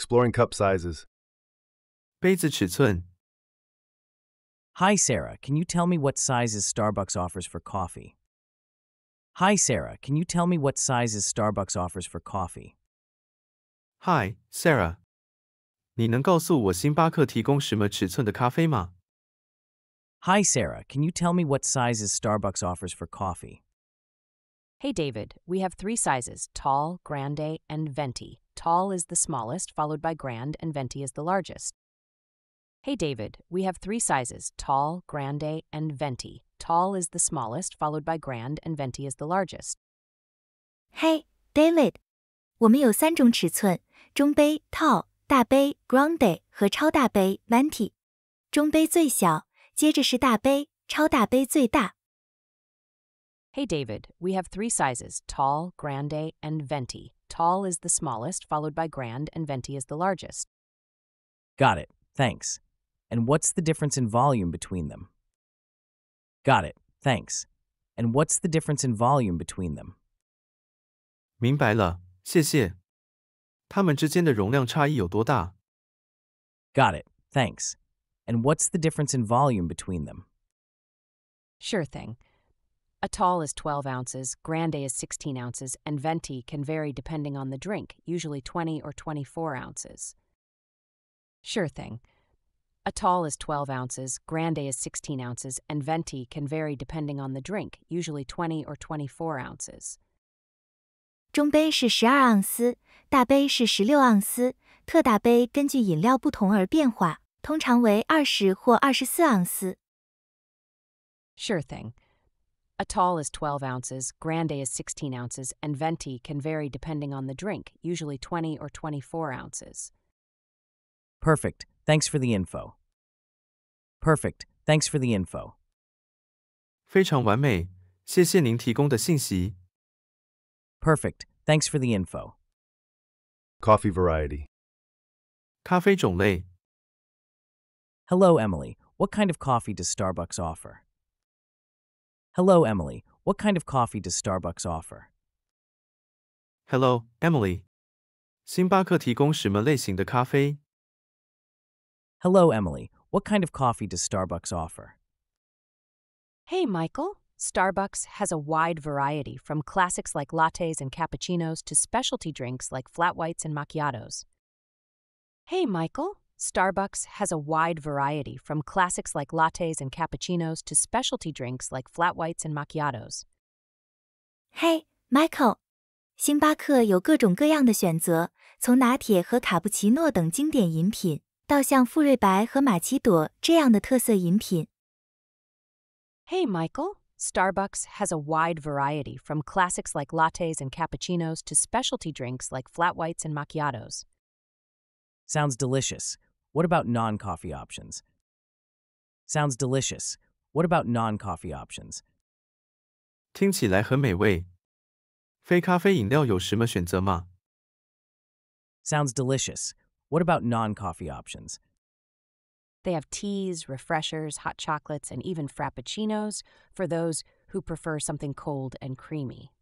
exploring cup sizes. 杯子尺寸 Hi, Sarah. Can you tell me what sizes Starbucks offers for coffee? Hi, Sarah. Can you tell me what sizes Starbucks offers for coffee? Hi, Sarah. 你能告诉我星巴克提供什么尺寸的咖啡吗 Hi, Sarah. Can you tell me what sizes Starbucks offers for coffee? Hey, David, we have three sizes tall, grande, and venti. Tall is the smallest, followed by Grand, and Venti is the largest. Hey David, we have three sizes tall, grande, and venti. Tall is the smallest, followed by grand, and venti is the largest. Hey David，我们有三种尺寸：中杯 tall、大杯 grande 和超大杯 Hey David, we have three sizes: tall, grande, and venti. Tall is the smallest, followed by Grand, and Venti is the largest. Got it. Thanks. And what's the difference in volume between them? Got it. Thanks. And what's the difference in volume between them? Got it. Thanks. And what's the difference in volume between them? Sure thing. A tall is 12 ounces, Grande is 16 ounces, and Venti can vary depending on the drink, usually 20 or 24 ounces. Sure thing. A tall is 12 ounces, Grande is 16 ounces, and Venti can vary depending on the drink, usually 20 or 24 ounces. 中杯是12盎司，大杯是16盎司，特大杯根据饮料不同而变化，通常为20或24盎司。Sure thing. A tall is 12 ounces, Grande is 16 ounces, and Venti can vary depending on the drink, usually 20 or 24 ounces. Perfect. Thanks for the info. Perfect. Thanks for the info. Perfect. Thanks for the info. Coffee variety. Hello, Emily. What kind of coffee does Starbucks offer? Hello, Emily. What kind of coffee does Starbucks offer? Hello, Emily. 星巴克提供什么类型的咖啡 Hello, Emily. What kind of coffee does Starbucks offer? Hey, Michael. Starbucks has a wide variety, from classics like lattes and cappuccinos to specialty drinks like flat whites and macchiatos. Hey, Michael. Starbucks has a wide variety from classics like lattes and cappuccinos to specialty drinks like flat whites and macchiatos. Hey, Michael. Starbucks has a wide variety from classics like lattes and cappuccinos to specialty drinks like flat whites and macchiatos. Sounds delicious. What about non coffee options? Sounds delicious. What about non coffee options? Sounds delicious. What about non coffee options? They have teas, refreshers, hot chocolates, and even frappuccinos for those who prefer something cold and creamy.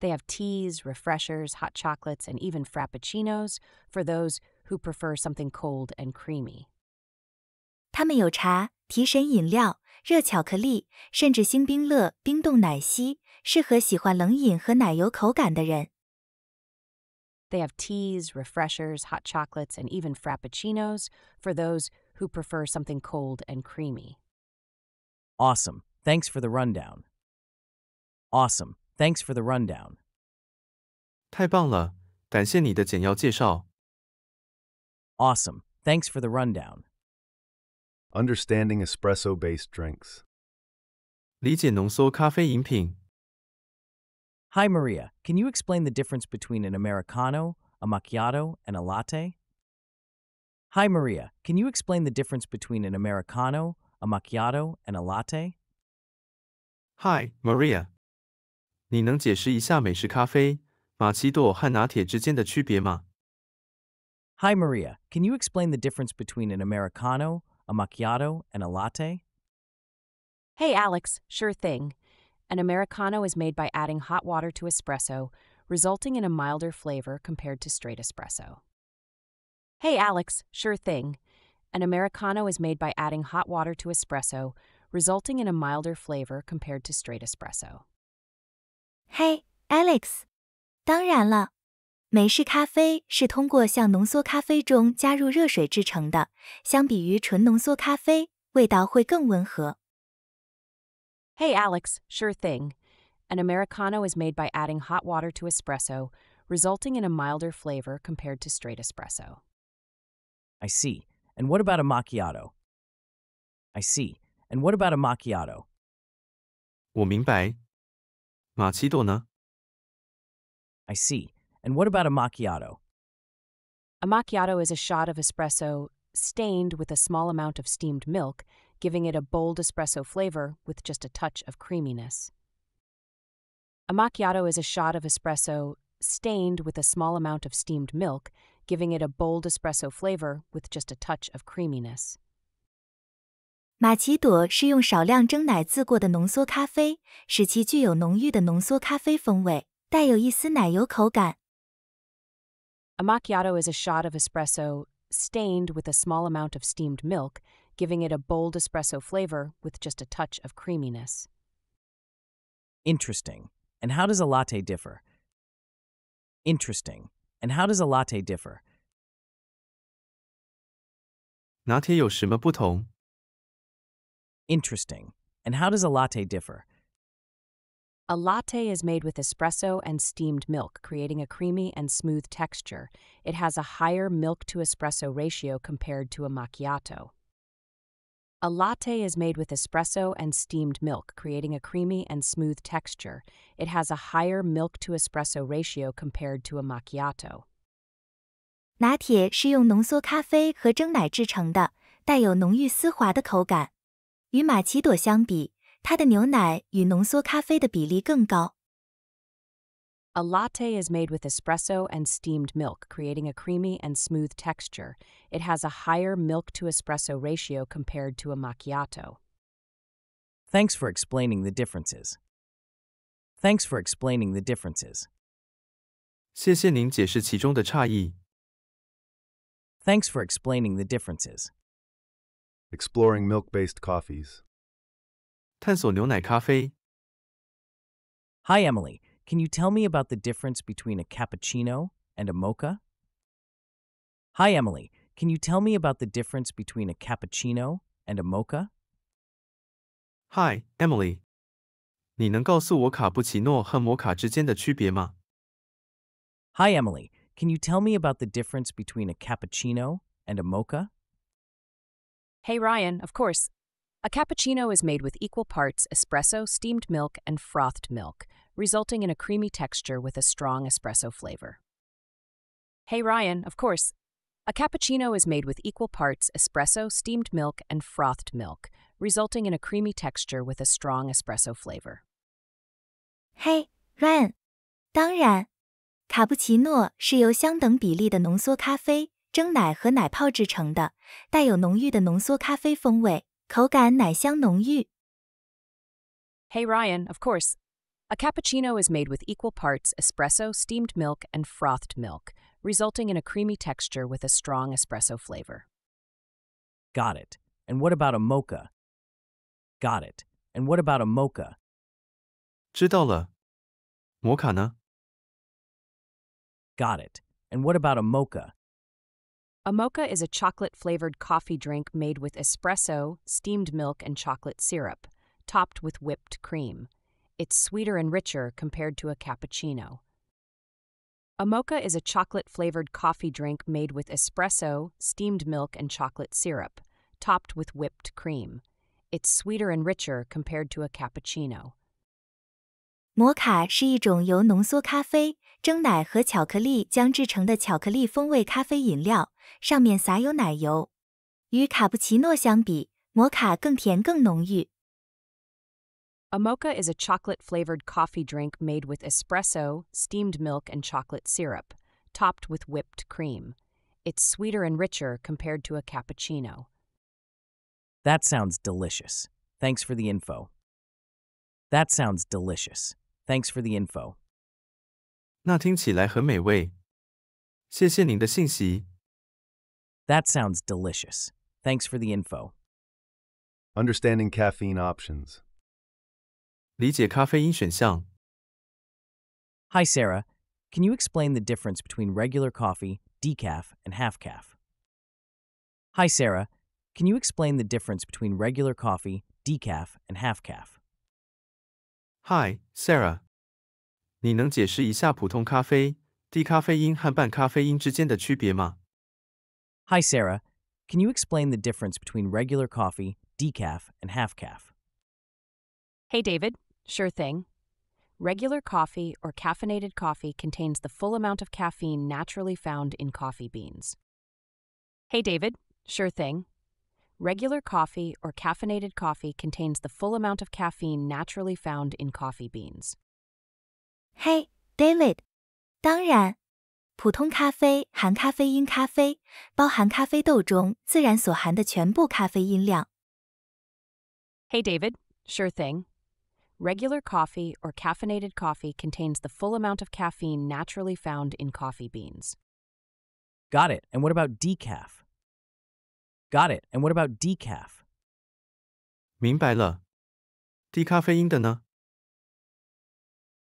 They have teas, refreshers, hot chocolates, and even frappuccinos for those who prefer something cold and creamy. 他们有茶、提神饮料、热巧克力，甚至星冰乐、冰冻奶昔，适合喜欢冷饮和奶油口感的人。They have teas, refreshers, hot chocolates, and even frappuccinos for those who prefer something cold and creamy. Awesome. Thanks for the rundown. Awesome. Thanks for the rundown. 太棒了，感谢你的简要介绍。Awesome. Thanks for the rundown. Understanding espresso based drinks. Hi Maria. Can you explain the difference between an Americano, a macchiato, and a latte? Hi, Maria. Can you explain the difference between an Americano, a macchiato, and a latte? Hi, Maria. 你能解释一下美式咖啡、玛奇朵和拿铁之间的区别吗？Hi, Maria. Can you explain the difference between an Americano, a macchiato, and a latte? Hey, Alex. Sure thing. An Americano is made by adding hot water to espresso, resulting in a milder flavor compared to straight espresso. Hey, Alex. Sure thing. An Americano is made by adding hot water to espresso, resulting in a milder flavor compared to straight espresso. Hey, Alex. 当然了。美式咖啡是通过向浓缩咖啡中加入热水制成的，相比于纯浓缩咖啡，味道会更温和。Hey Alex, sure thing. An Americano is made by adding hot water to espresso, resulting in a milder flavor compared to straight espresso. I see. And what about a macchiato? I see. And what about a macchiato? I see. And what about a macchiato? A macchiato is a shot of espresso stained with a small amount of steamed milk, giving it a bold espresso flavor with just a touch of creaminess. A macchiato is a shot of espresso stained with a small amount of steamed milk, giving it a bold espresso flavor with just a touch of creaminess. 玛奇朵是用少量蒸奶渍过的浓缩咖啡，使其具有浓郁的浓缩咖啡风味，带有一丝奶油口感，a macchiato is a shot of espresso stained with a small amount of steamed milk, giving it a bold espresso flavor with just a touch of creaminess. Interesting. And how does a latte differ? Interesting. And how does a latte differ? 拿铁有什么不同? Interesting. And how does a latte differ? A latte is made with espresso and steamed milk, creating a creamy and smooth texture. It has a higher milk to espresso ratio compared to a macchiato. A latte is made with espresso and steamed milk, creating a creamy and smooth texture. It has a higher milk to espresso ratio compared to a macchiato. 拿铁是用浓缩咖啡和蒸奶制成的，带有浓郁丝滑的口感。与玛奇朵相比，它的牛奶与浓缩咖啡的比例更高。A latte is made with espresso and steamed milk, creating a creamy and smooth texture. It has a higher milk to espresso ratio compared to a macchiato. Thanks for explaining the differences. Thanks for explaining the differences. 谢谢您解释其中的差异。Thanks for explaining the differences. Exploring milk based coffees. Hi Emily. Can you tell me about the difference between a cappuccino and a mocha? Hi, Emily. Can you tell me about the difference between a cappuccino and a mocha? Hi, Emily. Hi Emily. Can you tell me about the difference between a cappuccino and a mocha? Hey, Ryan. Of course. A cappuccino is made with equal parts espresso, steamed milk, and frothed milk, resulting in a creamy texture with a strong espresso flavor. Hey Ryan, of course. A cappuccino is made with equal parts espresso, steamed milk, and frothed milk, resulting in a creamy texture with a strong espresso flavor. Hey Ryan, 当然，卡布奇诺是由相等比例的浓缩咖啡、蒸奶和奶泡制成的，带有浓郁的浓缩咖啡风味。Hey Ryan, of course. A cappuccino is made with equal parts espresso, steamed milk, and frothed milk, resulting in a creamy texture with a strong espresso flavor. Got it. And what about a mocha? Got it. And what about a mocha? 知道了。摩卡呢? Got it. And what about a mocha? A mocha is a chocolate flavored coffee drink made with espresso, steamed milk, and chocolate syrup, topped with whipped cream. It's sweeter and richer compared to a cappuccino. A mocha is a chocolate flavored coffee drink made with espresso, steamed milk, and chocolate syrup, topped with whipped cream. It's sweeter and richer compared to a cappuccino. 摩卡是一种由浓缩咖啡蒸奶和巧克力将制成的巧克力风味咖啡饮料，上面撒有奶油。与卡布奇诺相比，摩卡更甜更浓郁。A mocha is a chocolate flavored coffee drink made with espresso, steamed milk, and chocolate syrup, topped with whipped cream. It's sweeter and richer compared to a cappuccino. That sounds delicious. Thanks for the info. That sounds delicious. Thanks for the info. 那听起来很美味。谢谢您的信息。That sounds delicious. Thanks for the info. Understanding caffeine options. 理解咖啡因选项。Hi, Sarah. Can you explain the difference between regular coffee, decaf, and half calf? Hi, Sarah. Can you explain the difference between regular coffee, decaf, and half calf? Hi, Sarah. 你能解释一下普通咖啡、低咖啡因和半咖啡因之间的区别吗？Hi Sarah, can you explain the difference between regular coffee, decaf, and half calf? Hey David, sure thing. Regular coffee or caffeinated coffee contains the full amount of caffeine naturally found in coffee beans. Hey David, sure thing. Regular coffee or caffeinated coffee contains the full amount of caffeine naturally found in coffee beans. 嘿、hey,，David，当然，普通咖啡含咖啡因咖啡，包含咖啡豆中自然所含的全部咖啡因量。Hey, David. Sure thing. Regular coffee or caffeinated coffee contains the full amount of caffeine naturally found in coffee beans. Got it. And what about decaf? Got it. And what about decaf? 明白了。低咖啡因的呢？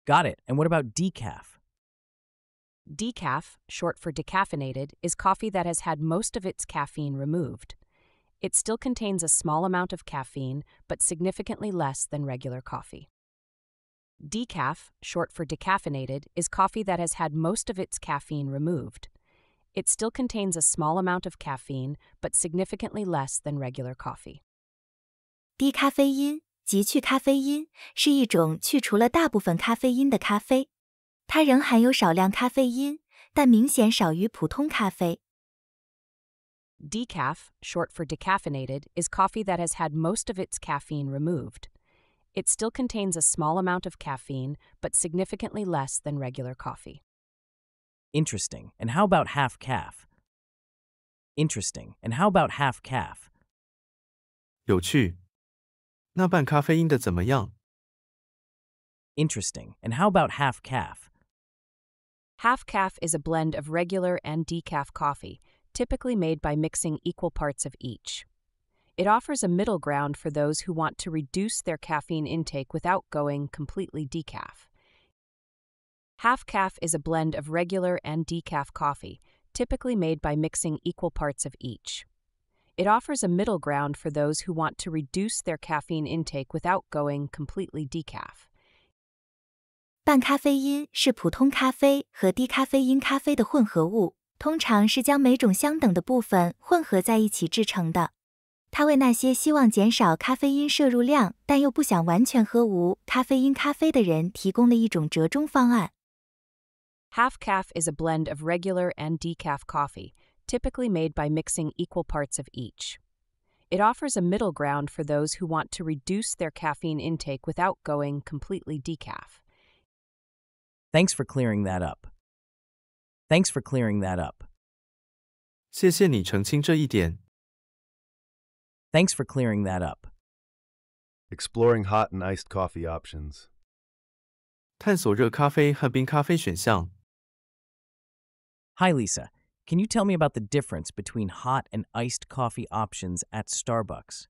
Got it. And what about decaf? Decaf, short for decaffeinated, is coffee that has had most of its caffeine removed. It still contains a small amount of caffeine, but significantly less than regular coffee. Decaf, short for decaffeinated, is coffee that has had most of its caffeine removed. It still contains a small amount of caffeine, but significantly less than regular coffee. 低咖啡因即去咖啡因，是一种去除了大部分咖啡因的咖啡，它仍含有少量咖啡因，但明显少于普通咖啡。Decaf, short for decaffeinated, is coffee that has had most of its caffeine removed. It still contains a small amount of caffeine, but significantly less than regular coffee. Interesting. And how about half calf? Interesting. And how about half calf? 有趣,那半咖啡因的怎么样？Interesting. And how about half calf? Half calf is a blend of regular and decaf coffee, typically made by mixing equal parts of each. It offers a middle ground for those who want to reduce their caffeine intake without going completely decaf. Half calf is a blend of regular and decaf coffee, typically made by mixing equal parts of each. It offers a middle ground for those who want to reduce their caffeine intake without going completely decaf. 半咖啡因是普通咖啡和低咖啡因咖啡的混合物，通常是将每种相等的部分混合在一起制成的。它为那些希望减少咖啡因摄入量但又不想完全喝无咖啡因咖啡的人提供了一种折中方案。Half calf is a blend of regular and decaf coffee typically made by mixing equal parts of each. It offers a middle ground for those who want to reduce their caffeine intake without going completely decaf. Thanks for clearing that up. Thanks for clearing that up. 谢谢你澄清这一点. Thanks for clearing that up. Exploring hot and iced coffee options. 探索热咖啡和冰咖啡选项. Hi Lisa, can you tell me about the difference between hot and iced coffee options at Starbucks?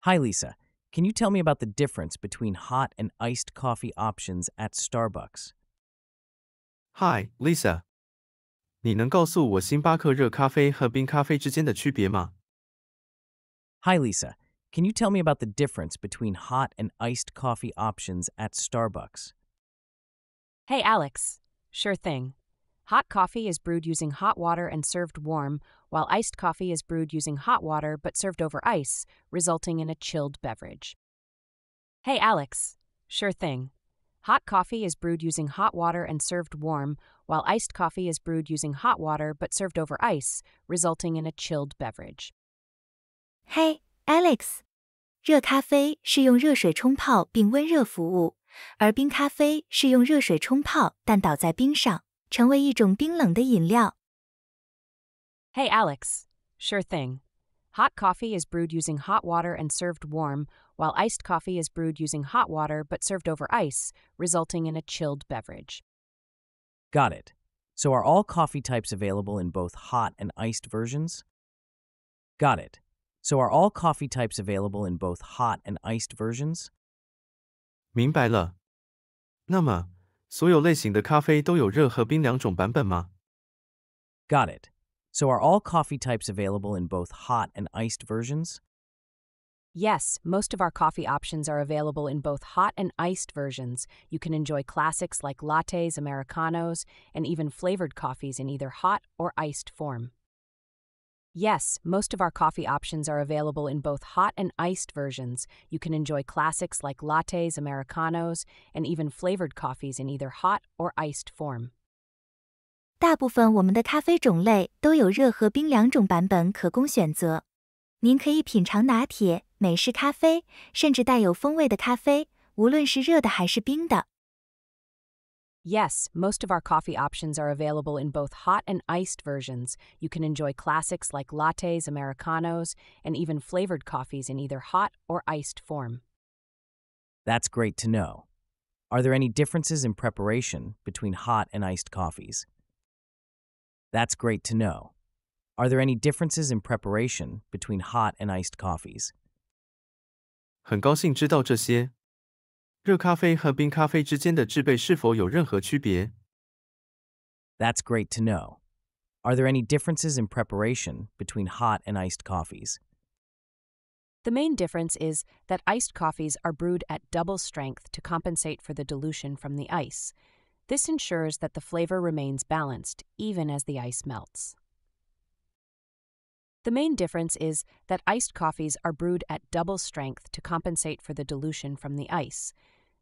Hi, Lisa. Can you tell me about the difference between hot and iced coffee options at Starbucks? Hi, Lisa. Hi Lisa. Can you tell me about the difference between hot and iced coffee options at Starbucks? Hey, Alex. Sure thing. Hot coffee is brewed using hot water and served warm, while iced coffee is brewed using hot water but served over ice, resulting in a chilled beverage. Hey, Alex. Sure thing. Hot coffee is brewed using hot water and served warm, while iced coffee is brewed using hot water but served over ice, resulting in a chilled beverage. Hey, Alex. 热咖啡是用热水冲泡并温热服务，而冰咖啡是用热水冲泡但倒在冰上。成为一种冰冷的饮料。Hey Alex, sure thing. Hot coffee is brewed using hot water and served warm, while iced coffee is brewed using hot water but served over ice, resulting in a chilled beverage. Got it. So are all coffee types available in both hot and iced versions? Got it. So are all coffee types available in both hot and iced versions? 明白了。那么所有类型的咖啡都有热和冰两种版本吗？Got it. So are all coffee types available in both hot and iced versions? Yes, most of our coffee options are available in both hot and iced versions. You can enjoy classics like lattes, Americanos, and even flavored coffees in either hot or iced form. Yes, most of our coffee options are available in both hot and iced versions. You can enjoy classics like lattes, Americanos, and even flavored coffees in either hot or iced form. 大部分我们的咖啡种类都有热和冰两种版本可供选择。您可以品尝拿铁、美式咖啡，甚至带有风味的咖啡，无论是热的还是冰的。Yes, most of our coffee options are available in both hot and iced versions. You can enjoy classics like lattes, Americanos, and even flavored coffees in either hot or iced form. That's great to know. Are there any differences in preparation between hot and iced coffees? That's great to know. Are there any differences in preparation between hot and iced coffees? 很高兴知道这些。热咖啡和冰咖啡之间的制备是否有任何区别？That's great to know. Are there any differences in preparation between hot and iced coffees? The main difference is that iced coffees are brewed at double strength to compensate for the dilution from the ice. This ensures that the flavor remains balanced even as the ice melts. The main difference is that iced coffees are brewed at double strength to compensate for the dilution from the ice.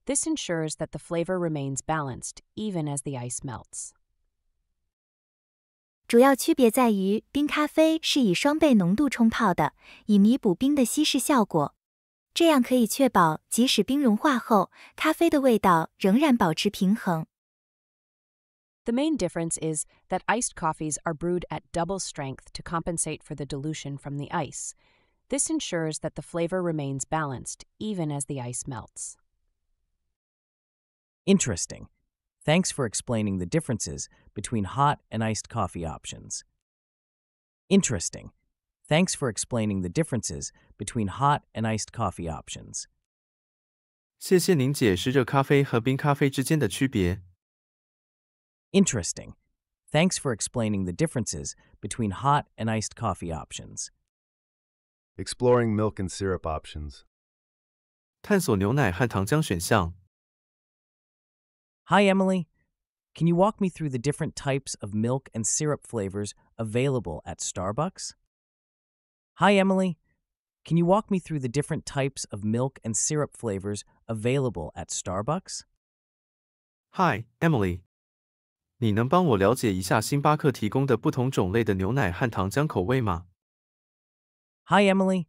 This ensures that the flavor remains balanced even as the ice melts. 主要区别在于，冰咖啡是以双倍浓度冲泡的，以弥补冰的稀释效果。这样可以确保，即使冰融化后，咖啡的味道仍然保持平衡。The main difference is that iced coffees are brewed at double strength to compensate for the dilution from the ice. This ensures that the flavor remains balanced even as the ice melts. Interesting. Thanks for explaining the differences between hot and iced coffee options. Interesting. Thanks for explaining the differences between hot and iced coffee options. Interesting. Thanks for explaining the differences between hot and iced coffee options. Exploring milk and syrup options. 探索牛奶和糖浆选项。Hi, Emily. Can you walk me through the different types of milk and syrup flavors available at Starbucks? Hi, Emily. Can you walk me through the different types of milk and syrup flavors available at Starbucks? Hi, Emily. 你能帮我了解一下星巴克提供的不同种类的牛奶和糖浆口味吗？Hi, Emily.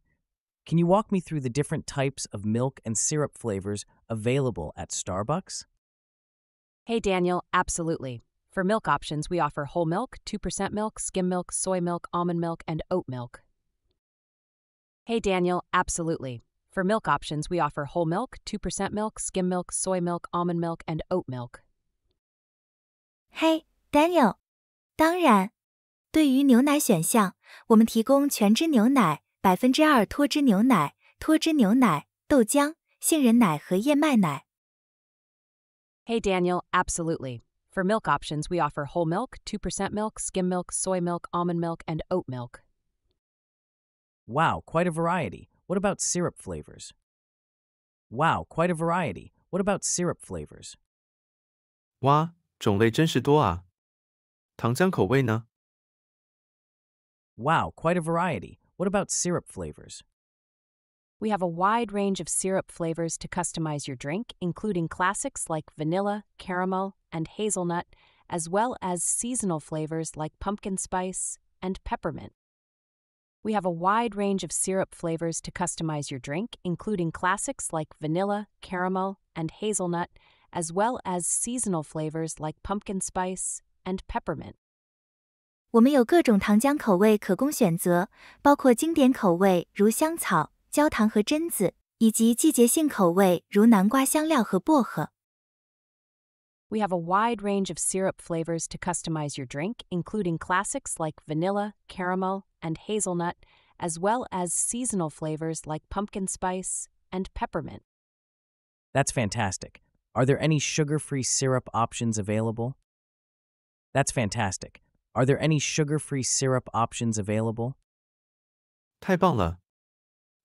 Can you walk me through the different types of milk and syrup flavors available at Starbucks? Hey, Daniel, absolutely. For milk options, we offer whole milk, 2% milk, skim milk, soy milk, almond milk, and oat milk. Hey, Daniel, absolutely. For milk options, we offer whole milk, 2% milk, skim milk, soy milk, almond milk, and oat milk. Hey, Daniel，当然，对于牛奶选项，我们提供全脂牛奶、百分之二脱脂牛奶、脱脂牛奶、豆浆、杏仁奶和燕麦奶。Hey, Daniel, absolutely. For milk options, we offer whole milk, 2% milk, skim milk, soy milk, almond milk, and oat milk. Wow, quite a variety. What about syrup flavors? Wow, quite a variety. What about syrup flavors? Wow, quite a variety. What about syrup flavors? We have a wide range of syrup flavors to customize your drink, including classics like vanilla, caramel, and hazelnut, as well as seasonal flavors like pumpkin spice and peppermint. We have a wide range of syrup flavors to customize your drink, including classics like vanilla, caramel, and hazelnut, as well as seasonal flavors like pumpkin spice and peppermint. 我们有各种糖浆口味可供选择，包括经典口味如香草、焦糖和榛子，以及季节性口味如南瓜香料和薄荷。We have a wide range of syrup flavors to customize your drink, including classics like vanilla, caramel, and hazelnut, as well as seasonal flavors like pumpkin spice and peppermint. That's fantastic. Are there any sugar free syrup options available? That's fantastic. Are there any sugar free syrup options available? 太棒了！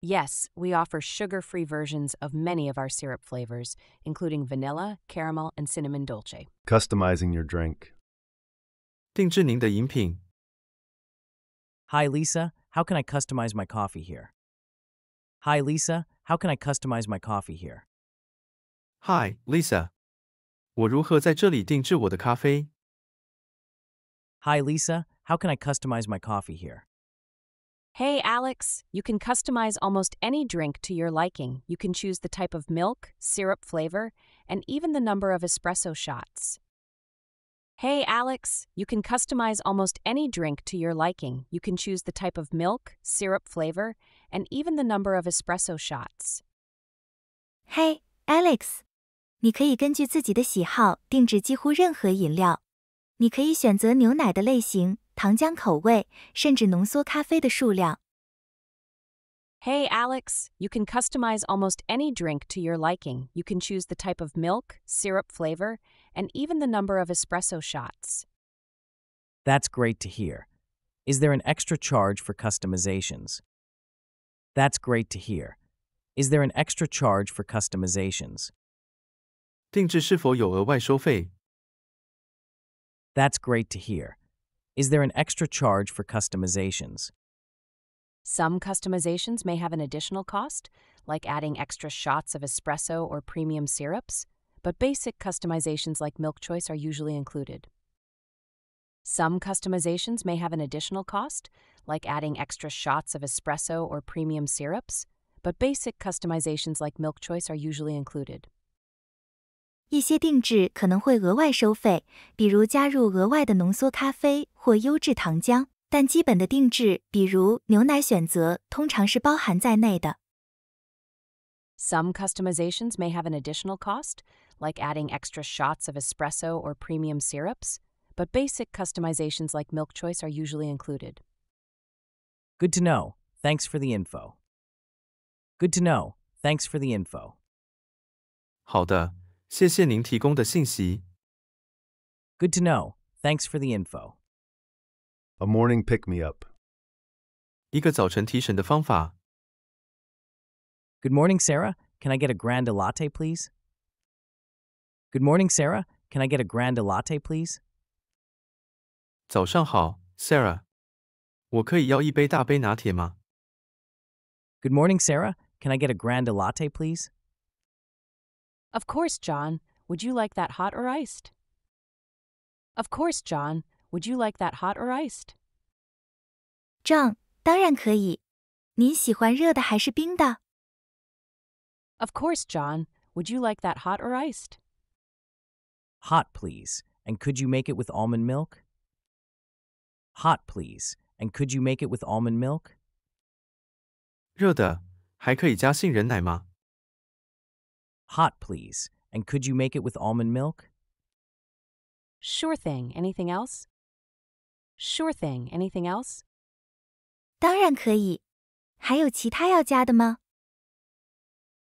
Yes, we offer sugar free versions of many of our syrup flavors, including vanilla, caramel, and cinnamon dolce. Customizing your drink. 定制您的饮品. Hi, Lisa. How can I customize my coffee here? Hi, Lisa. How can I customize my coffee here? Hi, Lisa. 我如何在这里定制我的咖啡? Hi, Lisa. How can I customize my coffee here? Hey, Alex, you can customize almost any drink to your liking. You can choose the type of milk, syrup flavor, and even the number of espresso shots. Hey, Alex, you can customize almost any drink to your liking. You can choose the type of milk, syrup flavor, and even the number of espresso shots. Hey, Alex. 你可以根据自己的喜好定制几乎任何饮料。你可以选择牛奶的类型。糖浆口味，甚至浓缩咖啡的数量。Hey Alex, you can customize almost any drink to your liking. You can choose the type of milk, syrup flavor, and even the number of espresso shots. That's great to hear. Is there an extra charge for customizations? That's great to hear. Is there an extra charge for customizations? 定制是否有额外收费? That's great to hear. Is there an extra charge for customizations? Some customizations may have an additional cost, like adding extra shots of espresso or premium syrups, but basic customizations like Milk Choice are usually included. Some customizations may have an additional cost, like adding extra shots of espresso or premium syrups, but basic customizations like Milk Choice are usually included. 一些定制可能会额外收费，比如加入额外的浓缩咖啡或优质糖浆，但基本的定制，比如牛奶选择，通常是包含在内的。Some customizations may have an additional cost, like adding extra shots of espresso or premium syrups, but basic customizations like milk choice are usually included. Good to know. Thanks for the info. Good to know. Thanks for the info. 好的。谢谢您提供的信息。Good to know. Thanks for the info. A morning pick me up. 一个早晨提神的方法。Good morning, Sarah. Can I get a grande latte, please? Good morning, Sarah. Can I get a grande latte, please? 早上好，Sarah。我可以要一杯大杯拿铁吗？Good morning, Sarah. Can I get a grande latte, please? Of course, John. Would you like that hot or iced? Of course, John. Would you like that hot or iced? Of course, John. Would you like that hot or iced? Hot, please. And could you make it with almond milk? Hot, please. And could you make it with almond milk? 热的，还可以加杏仁奶吗？Hot, please. And could you make it with almond milk? Sure thing. Anything else? Sure thing. Anything else?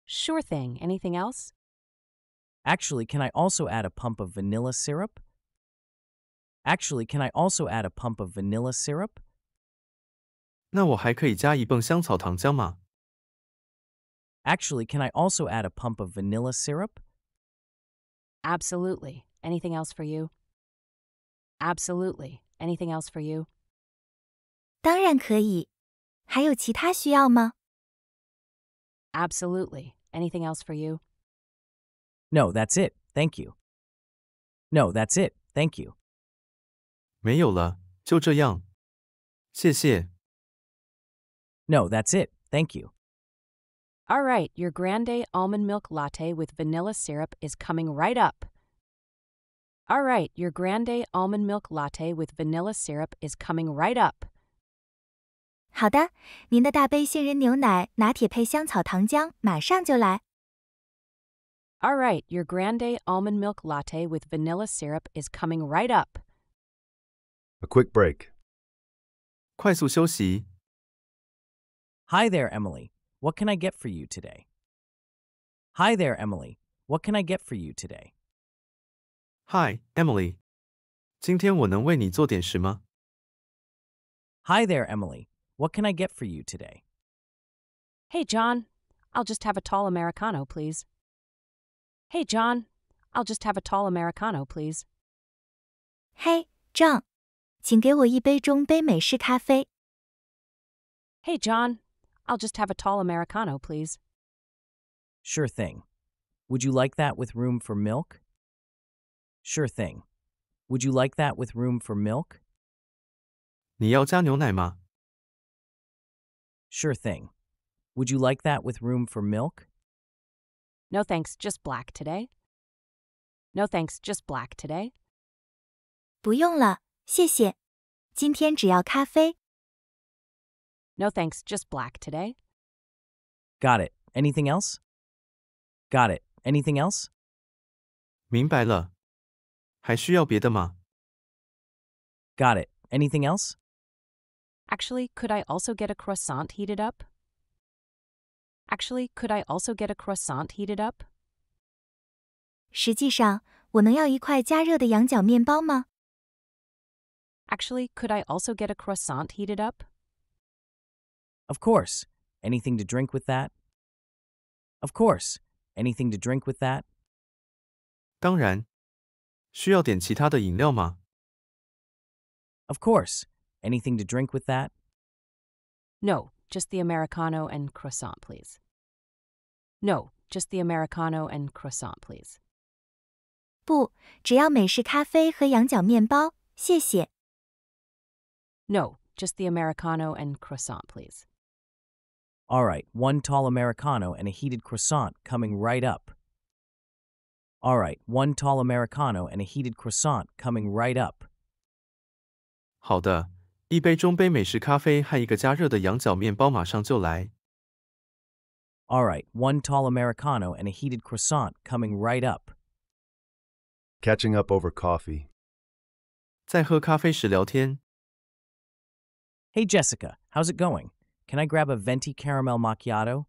Sure thing. Anything else? Actually, can I also add a pump of vanilla syrup? Actually, can I also add a pump of vanilla syrup? 那我还可以加一泵香草糖浆吗？Actually, can I also add a pump of vanilla syrup? Absolutely. Anything else for you? Absolutely. Anything else for you? Absolutely. Anything else for you? No, that's it. Thank you. No, that's it. Thank you. 没有了，就这样。谢谢。No, that's it. Thank you. All right, your grande almond milk latte with vanilla syrup is coming right up. All right, your grande almond milk latte with vanilla syrup is coming right up. 好的，您的大杯杏仁牛奶拿铁配香草糖浆马上就来。All right, your grande almond milk latte with vanilla syrup is coming right up. A quick break. 快速休息。Hi there, Emily. What can I get for you today? Hi there, Emily. What can I get for you today? Hi, Emily. Hi there, Emily. What can I get for you today? Hey, John. I'll just have a tall Americano, please. Hey, John. I'll just have a tall Americano, please. Hey, John. 请给我一杯中杯美式咖啡。Hey, John. I'll just have a tall Americano, please. Sure thing. Would you like that with room for milk? Sure thing. Would you like that with room for milk? 你要加牛奶吗? Sure thing. Would you like that with room for milk? No thanks, just black today. No thanks, just black today. 不用了，谢谢。今天只要咖啡。no thanks, just black today. Got it. Anything else? Got it. Anything else? Got it. Anything else? Actually, could I also get a croissant heated up? Actually, could I also get a croissant heated up? 实际上，我能要一块加热的羊角面包吗？Actually, could I also get a croissant heated up? Of course. Anything to drink with that? Of course. Anything to drink with that? Of course. Anything to drink with that? No, just the Americano and croissant, please. No, just the Americano and croissant, please. 不，只要美式咖啡和羊角面包，谢谢。No, just the Americano and croissant, please. All right, one tall Americano and a heated croissant coming right up. All right, one tall Americano and a heated croissant coming right up. 好的，一杯中杯美式咖啡和一个加热的羊角面包马上就来。All right, one tall Americano and a heated croissant coming right up. Catching up over coffee. 在喝咖啡时聊天。Hey Jessica, how's it going? Can I grab a venti caramel macchiato?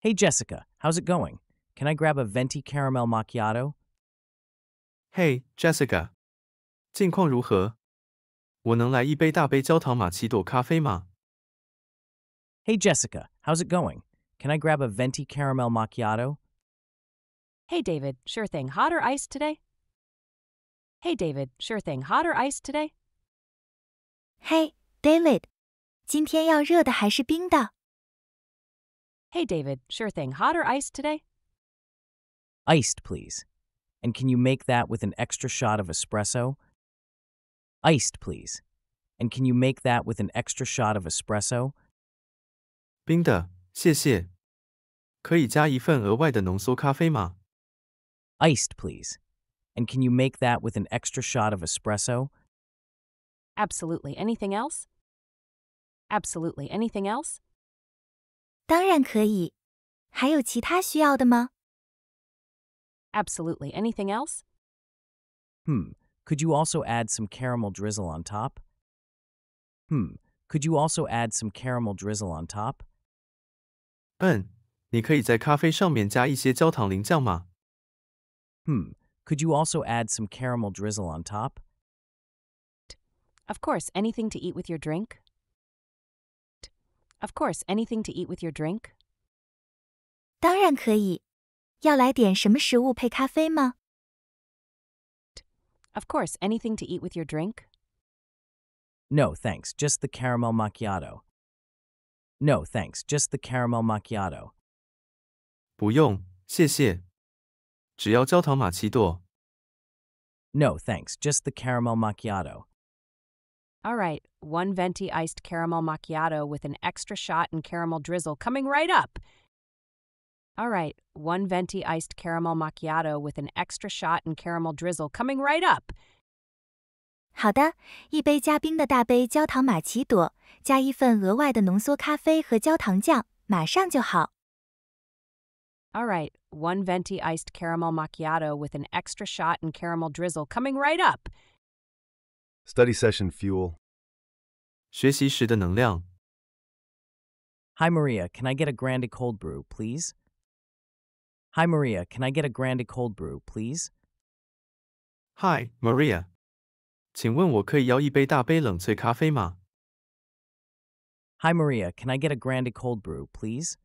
Hey Jessica, how's it going? Can I grab a venti caramel macchiato? Hey Jessica，近况如何？我能来一杯大杯焦糖玛奇朵咖啡吗？Hey Jessica, how's it going? Can I grab a venti caramel macchiato? Hey David, sure thing. Hot or iced today? Hey David, sure thing. Hot or iced today? Hey David, 今天要热的还是冰的？Hey David, sure thing. Hot or iced today? Iced, please. And can you make that with an extra shot of espresso? Iced, please. And can you make that with an extra shot of espresso? 冰的，谢谢。可以加一份额外的浓缩咖啡吗？Iced, please. And can you make that with an extra shot of espresso? Absolutely. Anything else? Absolutely. Anything else? 当然可以。还有其他需要的吗？Absolutely. Anything else? Hmm. Could you also add some caramel drizzle on top? Hmm. Could you also add some caramel drizzle on top? Ben, 你可以在咖啡上面加一些焦糖淋酱吗？Hmm. Could you also add some caramel drizzle on top? Of course, anything to eat with your drink? Of course, anything to eat with your drink? 当然可以。要来点什么食物配咖啡吗？Of course, anything to eat with your drink? No, thanks. Just the caramel macchiato. No, thanks. Just the caramel macchiato. 不用，谢谢。只要焦糖玛奇朵。No, thanks. Just the caramel macchiato. All right, one venti iced caramel macchiato with an extra shot and caramel drizzle coming right up. All right, one venti iced caramel macchiato with an extra shot and caramel drizzle coming right up. 好的，一杯加冰的大杯焦糖玛奇朵，加一份额外的浓缩咖啡和焦糖酱，马上就好。All right, one venti iced caramel macchiato with an extra shot and caramel drizzle coming right up. Study session fuel. 学习时的能量。Hi Maria, can I get a grande cold brew, please? Hi Maria, can I get a grande cold brew, please? Hi Maria, Maria，请问我可以要一杯大杯冷萃咖啡吗？Hi, Maria. Can I get a grande cold brew, please?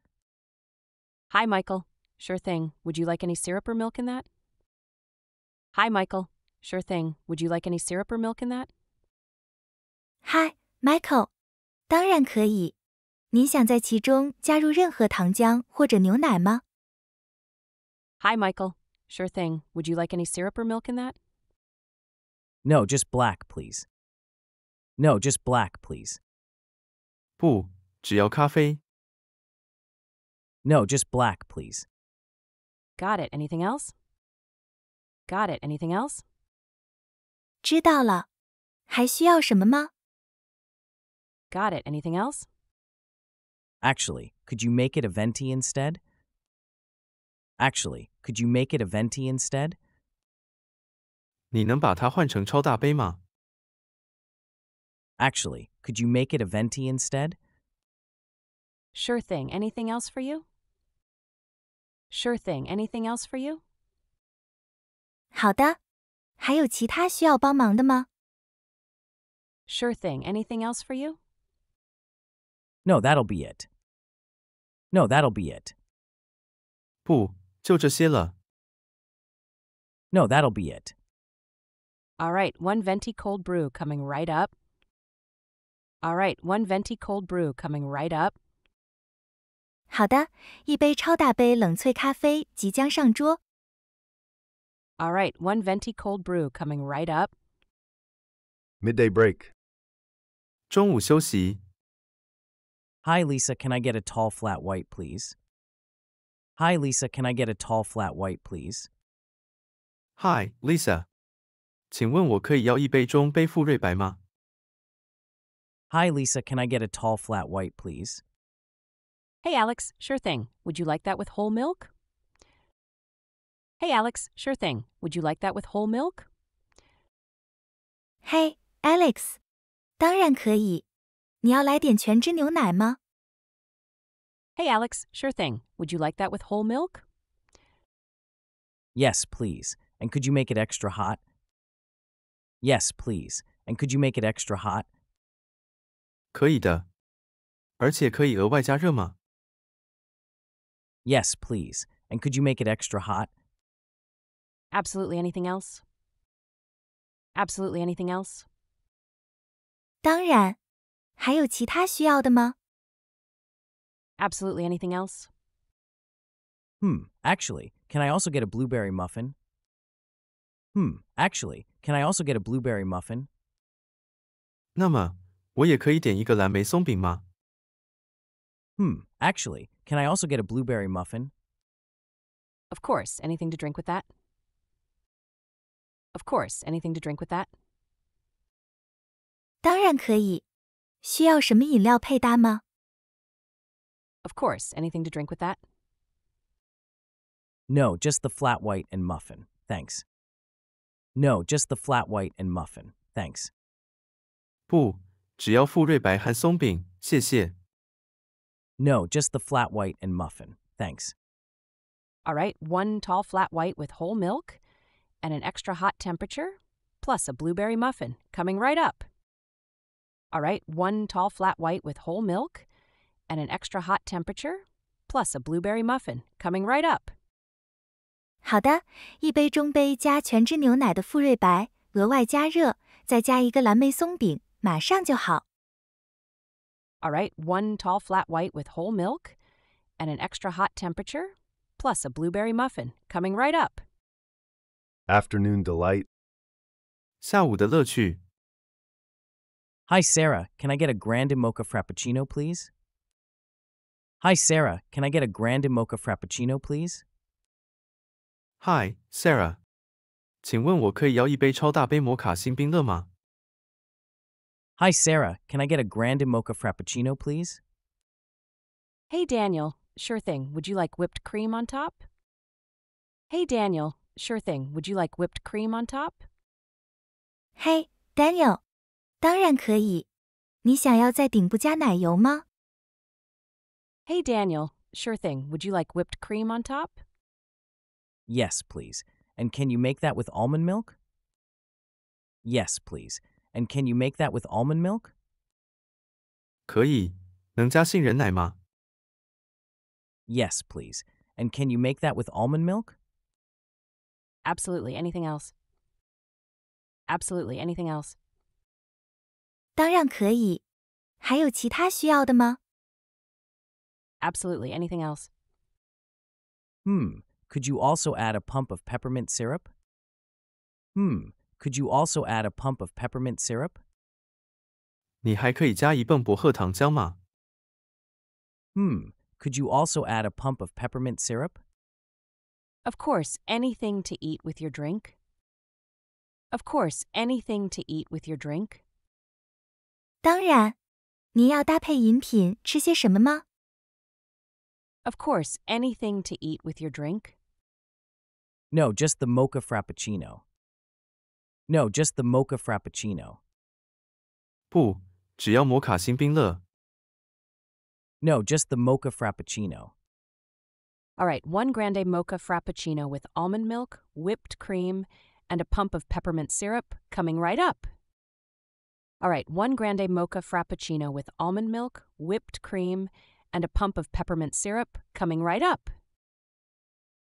Hi, Michael. Sure thing. Would you like any syrup or milk in that? Hi, Michael. Sure thing. Would you like any syrup or milk in that? Hi, Michael. Hi, Michael. Sure thing. Would you like any syrup or milk in that? No, just black, please. No, just black, please. 不，只要咖啡。No, just black, please. Got it. Anything else? Got it. Anything else? 知道了，还需要什么吗？Got it. Anything else? Actually, could you make it a venti instead? Actually, could you make it a venti instead? 你能把它换成超大杯吗？Actually, could you make it a venti instead? Sure thing. Anything else for you? Sure thing. Anything else for you? 好的，还有其他需要帮忙的吗？Sure thing. Anything else for you? No, that'll be it. No, that'll be it. 不，就这些了。No, that'll be it. All right, one venti cold brew coming right up. All right, one venti cold brew coming right up. 好的，一杯超大杯冷萃咖啡即将上桌。all right, one venti cold brew coming right up. Midday break. Hi Lisa, can I get a tall flat white, please? Hi, Lisa, can I get a tall flat white, please? Hi, Lisa. Hi Lisa, can I get a tall flat white, please? Hey, Alex, sure thing. Would you like that with whole milk? Hey, Alex, sure thing. Would you like that with whole milk? Hey, Alex，当然可以。你要来点全脂牛奶吗？Hey, Alex, sure thing. Would you like that with whole milk? Yes, please. And could you make it extra hot? Yes, please. And could you make it extra hot? Yes, please. And could you make it extra hot? Absolutely anything else? Absolutely anything else? Absolutely anything else? Hmm, actually, can I also get a blueberry muffin? Hmm, actually, can I also get a blueberry muffin? Hmm. actually, can I also get a blueberry muffin? Of course, anything to drink with that? Of course, anything to drink with that? Of course, anything to drink with that? No, just the flat white and muffin. Thanks. No, just the flat white and muffin. Thanks. 不，只要富瑞白和松饼，谢谢。No, just the flat white and muffin. Thanks. All right, one tall flat white with whole milk and an extra hot temperature, plus a blueberry muffin coming right up. All right, one tall flat white with whole milk and an extra hot temperature, plus a blueberry muffin coming right up. All right, one tall flat white with whole milk and an extra hot temperature, plus a blueberry muffin coming right up. Afternoon delight. Hi Sarah. Can I get a grande mocha frappuccino, please? Hi, Sarah. Can I get a grande mocha frappuccino, please? Hi, Sarah. Hi Sarah. Can I get a grande mocha frappuccino, please? Hey, Daniel. Sure thing. Would you like whipped cream on top? Hey, Daniel. Sure thing. Would you like whipped cream on top? Hey, Daniel，当然可以。你想要在顶部加奶油吗？Hey, Daniel. Sure thing. Would you like whipped cream on top? Yes, please. And can you make that with almond milk? Yes, please. And can you make that with almond milk? Yes, please. And can you make that with almond milk? Absolutely anything else? Absolutely anything else? Absolutely. anything else? Hmm. Could you also add a pump of peppermint syrup? Hmm. Could you also add a pump of peppermint syrup? Hmm. Could you also add a pump of peppermint syrup? Of course, anything to eat with your drink. Of course, anything to eat with your drink. Of course, anything to eat with your drink. No, just the mocha frappuccino. No, just the mocha frappuccino. No, just the mocha frappuccino. All right, one grande mocha frappuccino with almond milk, whipped cream, and a pump of peppermint syrup coming right up. All right, one grande mocha frappuccino with almond milk, whipped cream, and a pump of peppermint syrup coming right up.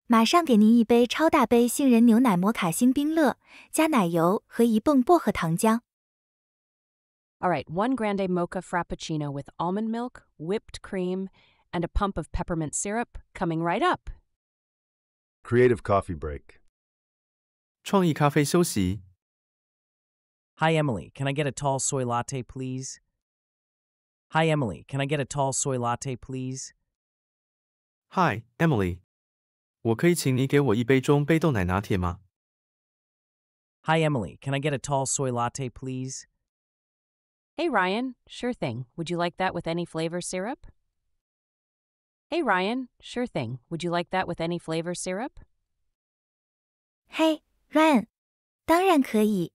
马上给您一杯超大杯杏仁牛奶摩卡星冰乐，加奶油和一泵薄荷糖浆。All right, one grande mocha frappuccino with almond milk, whipped cream, and a pump of peppermint syrup coming right up. Creative coffee break. 创意咖啡休息. Hi, Emily. Can I get a tall soy latte, please? Hi, Emily. Can I get a tall soy latte, please? Hi, Emily. Hi Emily. Can I get a tall soy latte, please? Hey, Ryan. Sure thing. Would you like that with any flavor syrup? Hey, Ryan. Sure thing. Would you like that with any flavor syrup? Hey, Ryan. Ryan. Sure thing.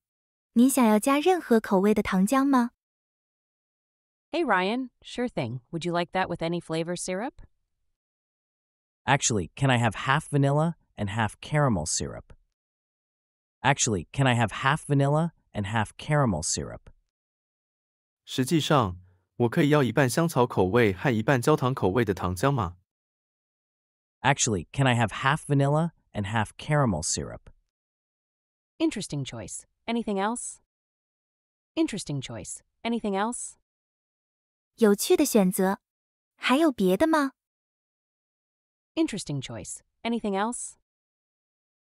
Would you like that with any flavor syrup? Actually, can I have half vanilla and half caramel syrup? Actually, can I have half vanilla and half caramel syrup? 实际上,我可以要一半香草口味和一半焦糖口味的糖浆吗？Actually, can I have half vanilla and half caramel syrup? Interesting choice. Anything else? Interesting choice. Anything else? 有趣的选择，还有别的吗？Interesting choice. Anything else?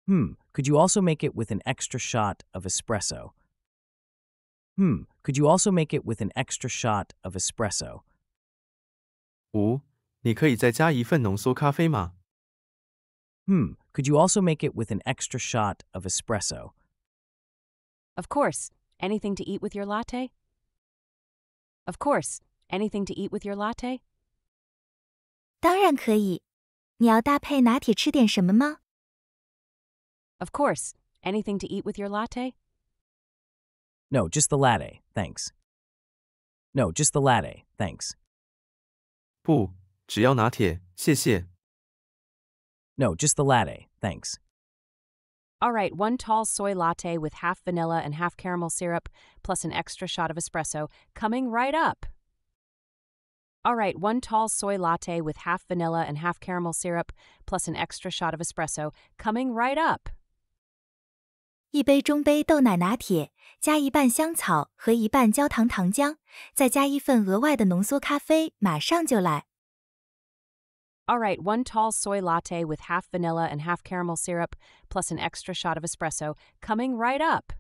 Hmm. Could you also make it with an extra shot of espresso? Hmm, could you also make it with an extra shot of espresso? Hmm. could you also make it with an extra shot of espresso? Of course. Anything to eat with your latte? Of course. Anything to eat with your latte? Of course. Anything to eat with your latte? No, just the latte, thanks. No, just the latte, thanks. No, just the latte, thanks. All right, one tall soy latte with half vanilla and half caramel syrup, plus an extra shot of espresso, coming right up. All right, one tall soy latte with half vanilla and half caramel syrup, plus an extra shot of espresso, coming right up. 一杯中杯豆奶拿铁，加一半香草和一半焦糖糖浆，再加一份额外的浓缩咖啡，马上就来。All right, one tall soy latte with half vanilla and half caramel syrup, plus an extra shot of espresso, coming right up.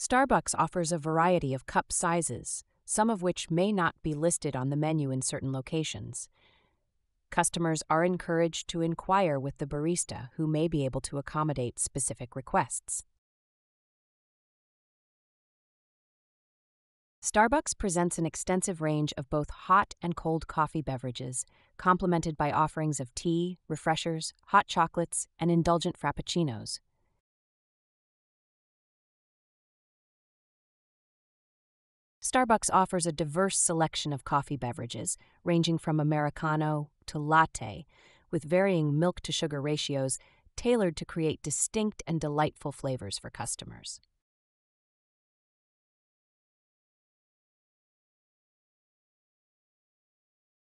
Starbucks offers a variety of cup sizes some of which may not be listed on the menu in certain locations. Customers are encouraged to inquire with the barista, who may be able to accommodate specific requests. Starbucks presents an extensive range of both hot and cold coffee beverages, complemented by offerings of tea, refreshers, hot chocolates, and indulgent frappuccinos. Starbucks offers a diverse selection of coffee beverages, ranging from Americano to latte, with varying milk to sugar ratios tailored to create distinct and delightful flavors for customers.